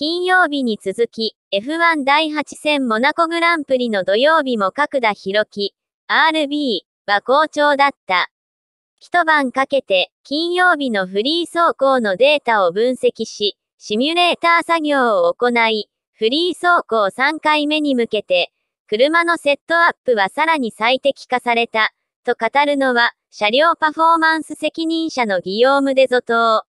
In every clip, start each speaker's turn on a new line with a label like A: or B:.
A: 金曜日に続き、F1 第8戦モナコグランプリの土曜日も角田博樹、RB は好調だった。一晩かけて、金曜日のフリー走行のデータを分析し、シミュレーター作業を行い、フリー走行3回目に向けて、車のセットアップはさらに最適化された、と語るのは、車両パフォーマンス責任者のギヨーム・デゾトー。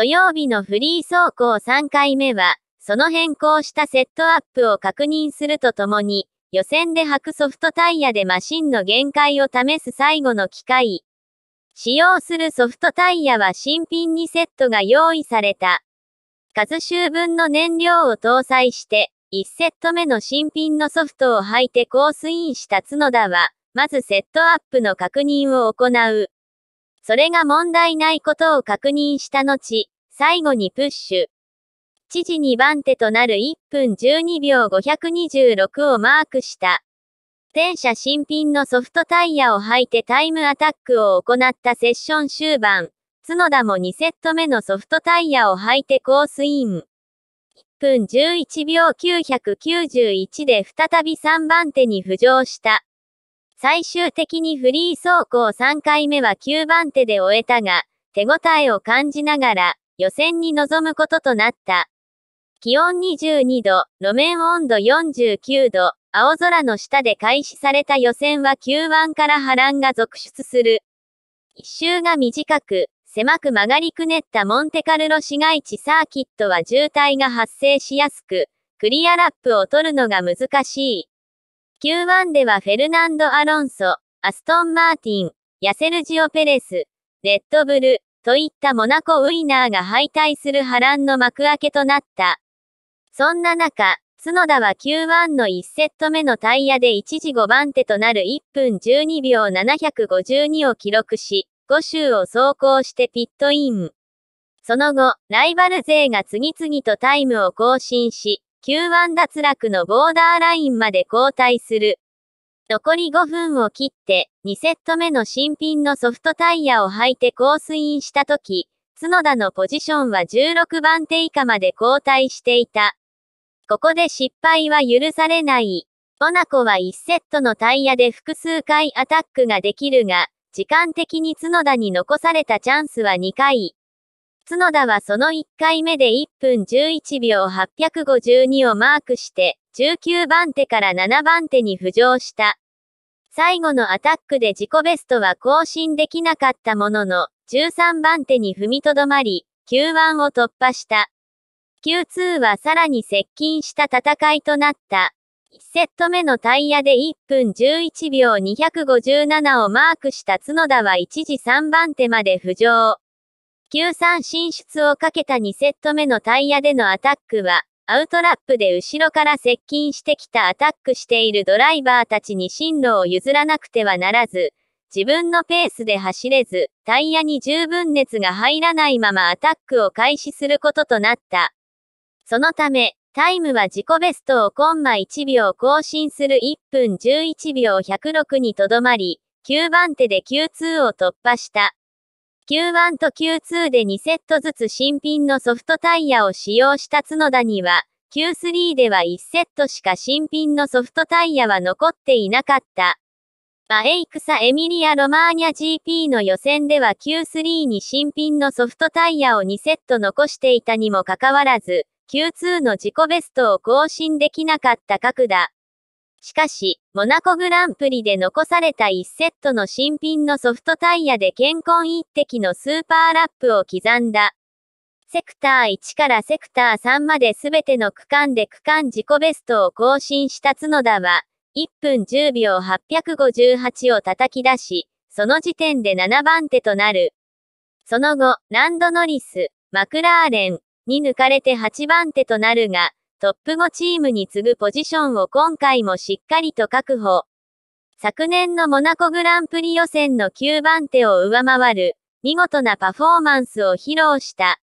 A: 土曜日のフリー走行3回目は、その変更したセットアップを確認するとともに、予選で履くソフトタイヤでマシンの限界を試す最後の機会。使用するソフトタイヤは新品にセットが用意された。数周分の燃料を搭載して、1セット目の新品のソフトを履いてコースインした角田は、まずセットアップの確認を行う。それが問題ないことを確認した後、最後にプッシュ。知事2番手となる1分12秒526をマークした。天車新品のソフトタイヤを履いてタイムアタックを行ったセッション終盤、角田も2セット目のソフトタイヤを履いてコースイン。1分11秒991で再び3番手に浮上した。最終的にフリー走行3回目は9番手で終えたが、手応えを感じながら、予選に臨むこととなった。気温22度、路面温度49度、青空の下で開始された予選は Q1 から波乱が続出する。一周が短く、狭く曲がりくねったモンテカルロ市街地サーキットは渋滞が発生しやすく、クリアラップを取るのが難しい。Q1 ではフェルナンド・アロンソ、アストン・マーティン、ヤセルジオ・ペレス、レッドブル、といったモナコ・ウイナーが敗退する波乱の幕開けとなった。そんな中、角田は Q1 の1セット目のタイヤで一時5番手となる1分12秒752を記録し、5周を走行してピットイン。その後、ライバル勢が次々とタイムを更新し、Q1 脱落のボーダーラインまで後退する。残り5分を切って、2セット目の新品のソフトタイヤを履いてコースインしたとき、角田のポジションは16番手以下まで後退していた。ここで失敗は許されない。ボナコは1セットのタイヤで複数回アタックができるが、時間的に角田に残されたチャンスは2回。角田はその1回目で1分11秒852をマークして、19番手から7番手に浮上した。最後のアタックで自己ベストは更新できなかったものの、13番手に踏みとどまり、Q1 を突破した。Q2 はさらに接近した戦いとなった。1セット目のタイヤで1分11秒257をマークした角田は一時3番手まで浮上。Q3 進出をかけた2セット目のタイヤでのアタックは、アウトラップで後ろから接近してきたアタックしているドライバーたちに進路を譲らなくてはならず、自分のペースで走れず、タイヤに十分熱が入らないままアタックを開始することとなった。そのため、タイムは自己ベストをコンマ1秒更新する1分11秒106にとどまり、9番手で Q2 を突破した。Q1 と Q2 で2セットずつ新品のソフトタイヤを使用した角田には、Q3 では1セットしか新品のソフトタイヤは残っていなかった。バエイクサ・エミリア・ロマーニャ GP の予選では Q3 に新品のソフトタイヤを2セット残していたにもかかわらず、Q2 の自己ベストを更新できなかった角田。しかし、モナコグランプリで残された1セットの新品のソフトタイヤで健康一滴のスーパーラップを刻んだ。セクター1からセクター3まで全ての区間で区間自己ベストを更新した角田は、1分10秒858を叩き出し、その時点で7番手となる。その後、ランドノリス、マクラーレンに抜かれて8番手となるが、トップ5チームに次ぐポジションを今回もしっかりと確保。昨年のモナコグランプリ予選の9番手を上回る、見事なパフォーマンスを披露した。